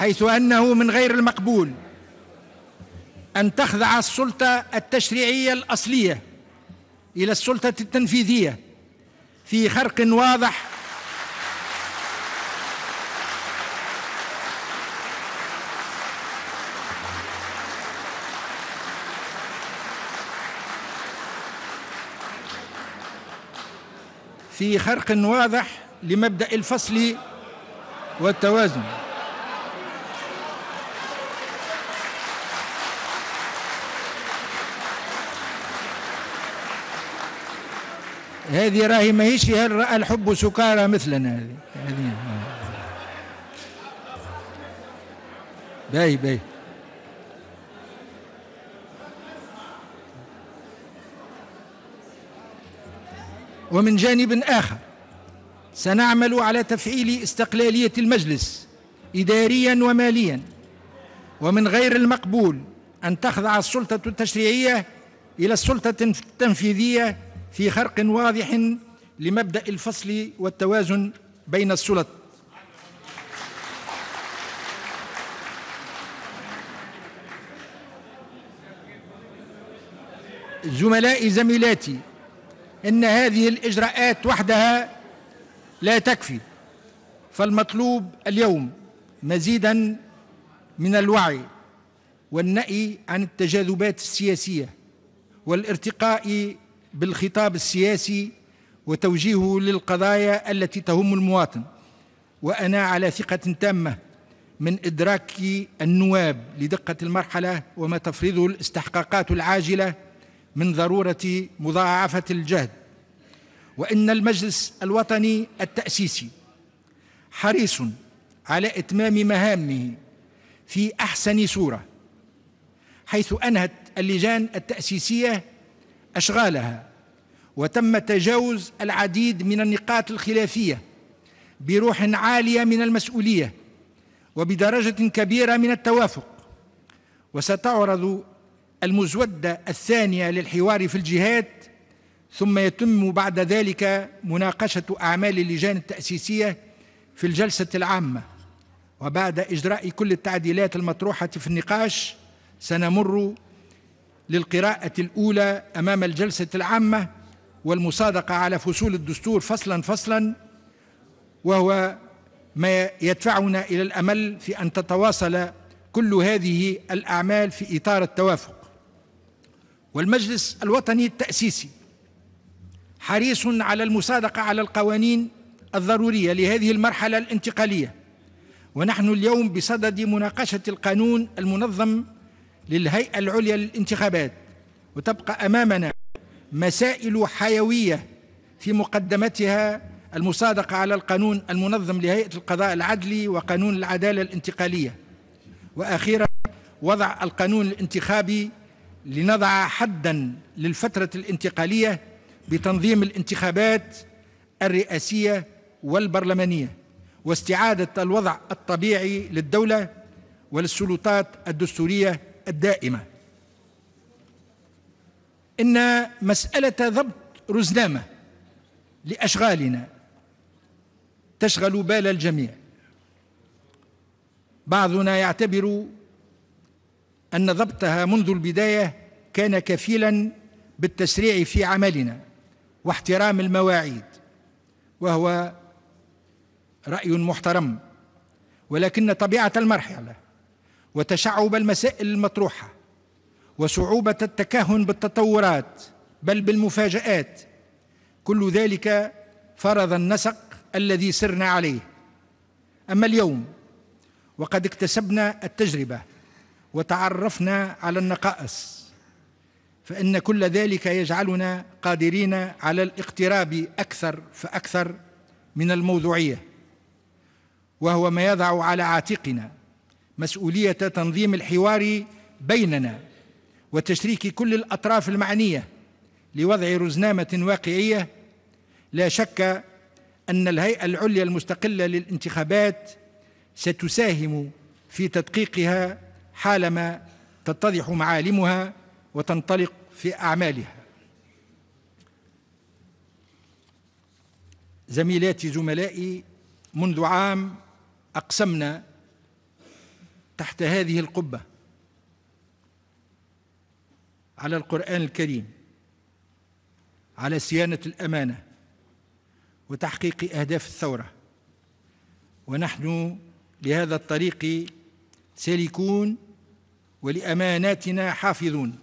حيث انه من غير المقبول ان تخضع السلطه التشريعيه الاصليه الى السلطه التنفيذيه في خرق واضح في خرق واضح لمبدا الفصل والتوازن هذه راهي ماهيش هل رأى الحب سكارى مثلنا هذه باي باي ومن جانب آخر سنعمل على تفعيل استقلالية المجلس إداريا وماليا ومن غير المقبول أن تخضع السلطة التشريعية إلى السلطة التنفيذية في خرق واضح لمبدا الفصل والتوازن بين السلط زملائي زميلاتي ان هذه الاجراءات وحدها لا تكفي فالمطلوب اليوم مزيدا من الوعي والنأي عن التجاذبات السياسيه والارتقاء بالخطاب السياسي وتوجيهه للقضايا التي تهم المواطن وأنا على ثقة تامة من إدراك النواب لدقة المرحلة وما تفرضه الاستحقاقات العاجلة من ضرورة مضاعفة الجهد وإن المجلس الوطني التأسيسي حريص على إتمام مهامه في أحسن صورة حيث أنهت اللجان التأسيسية أشغالها وتم تجاوز العديد من النقاط الخلافية بروح عالية من المسؤولية وبدرجة كبيرة من التوافق وستعرض المزودة الثانية للحوار في الجهات ثم يتم بعد ذلك مناقشة أعمال اللجان التأسيسية في الجلسة العامة وبعد إجراء كل التعديلات المطروحة في النقاش سنمر للقراءة الأولى أمام الجلسة العامة والمصادقة على فصول الدستور فصلا فصلا وهو ما يدفعنا إلى الأمل في أن تتواصل كل هذه الأعمال في إطار التوافق والمجلس الوطني التأسيسي حريص على المصادقة على القوانين الضرورية لهذه المرحلة الانتقالية ونحن اليوم بصدد مناقشة القانون المنظم للهيئة العليا للانتخابات وتبقى أمامنا مسائل حيوية في مقدمتها المصادقة على القانون المنظم لهيئة القضاء العدلي وقانون العدالة الانتقالية وأخيرا وضع القانون الانتخابي لنضع حدا للفترة الانتقالية بتنظيم الانتخابات الرئاسية والبرلمانية واستعادة الوضع الطبيعي للدولة وللسلطات الدستورية الدائمة إن مسألة ضبط رزنامة لأشغالنا تشغل بال الجميع بعضنا يعتبر أن ضبطها منذ البداية كان كفيلا بالتسريع في عملنا واحترام المواعيد وهو رأي محترم ولكن طبيعة المرحلة وتشعب المسائل المطروحه وصعوبه التكهن بالتطورات بل بالمفاجات كل ذلك فرض النسق الذي سرنا عليه اما اليوم وقد اكتسبنا التجربه وتعرفنا على النقائص فان كل ذلك يجعلنا قادرين على الاقتراب اكثر فاكثر من الموضوعيه وهو ما يضع على عاتقنا مسؤولية تنظيم الحوار بيننا وتشريك كل الأطراف المعنية لوضع رزنامة واقعية لا شك أن الهيئة العليا المستقلة للانتخابات ستساهم في تدقيقها حالما تتضح معالمها وتنطلق في أعمالها زميلاتي زملائي منذ عام أقسمنا تحت هذه القبه على القران الكريم على صيانه الامانه وتحقيق اهداف الثوره ونحن لهذا الطريق سالكون ولاماناتنا حافظون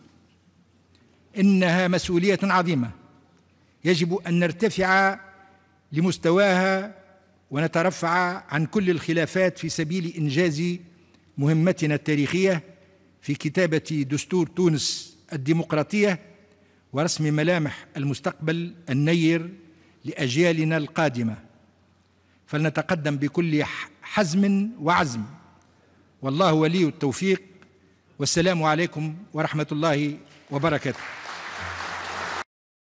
انها مسؤوليه عظيمه يجب ان نرتفع لمستواها ونترفع عن كل الخلافات في سبيل انجاز مهمتنا التاريخية في كتابة دستور تونس الديمقراطية ورسم ملامح المستقبل النير لأجيالنا القادمة فلنتقدم بكل حزم وعزم والله ولي التوفيق والسلام عليكم ورحمة الله وبركاته